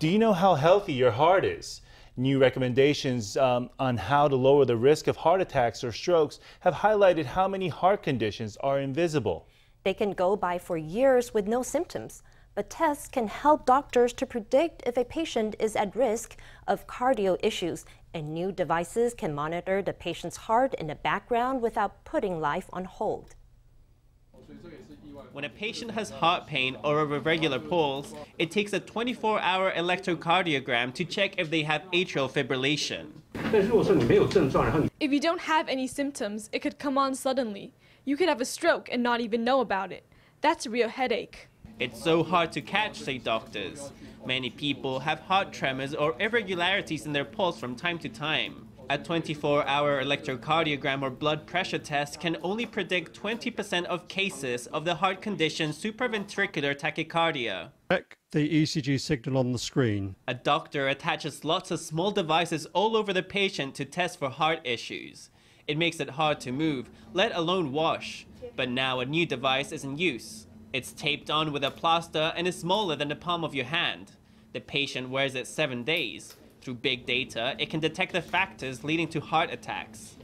Do you know how healthy your heart is? New recommendations um, on how to lower the risk of heart attacks or strokes have highlighted how many heart conditions are invisible. They can go by for years with no symptoms, but tests can help doctors to predict if a patient is at risk of cardio issues, and new devices can monitor the patient's heart in the background without putting life on hold. When a patient has heart pain or a irregular pulse, it takes a 24-hour electrocardiogram to check if they have atrial fibrillation. If you don't have any symptoms, it could come on suddenly. You could have a stroke and not even know about it. That's a real headache. It's so hard to catch, say doctors. Many people have heart tremors or irregularities in their pulse from time to time. A 24-hour electrocardiogram or blood pressure test can only predict 20% of cases of the heart condition supraventricular tachycardia. Check the ECG signal on the screen. A doctor attaches lots of small devices all over the patient to test for heart issues. It makes it hard to move, let alone wash. But now a new device is in use. It's taped on with a plaster and is smaller than the palm of your hand. The patient wears it seven days through big data, it can detect the factors leading to heart attacks.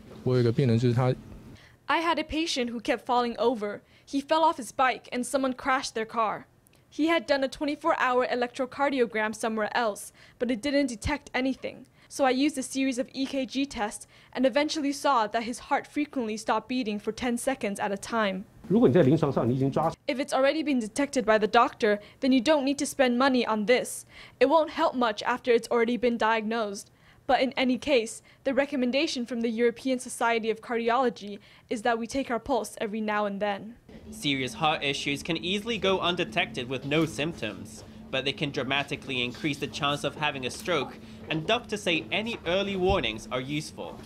I had a patient who kept falling over. He fell off his bike and someone crashed their car. He had done a 24-hour electrocardiogram somewhere else, but it didn't detect anything. So I used a series of EKG tests and eventually saw that his heart frequently stopped beating for 10 seconds at a time. If it's already been detected by the doctor, then you don't need to spend money on this. It won't help much after it's already been diagnosed. But in any case, the recommendation from the European Society of Cardiology is that we take our pulse every now and then. Serious heart issues can easily go undetected with no symptoms, but they can dramatically increase the chance of having a stroke, and doctors say any early warnings are useful.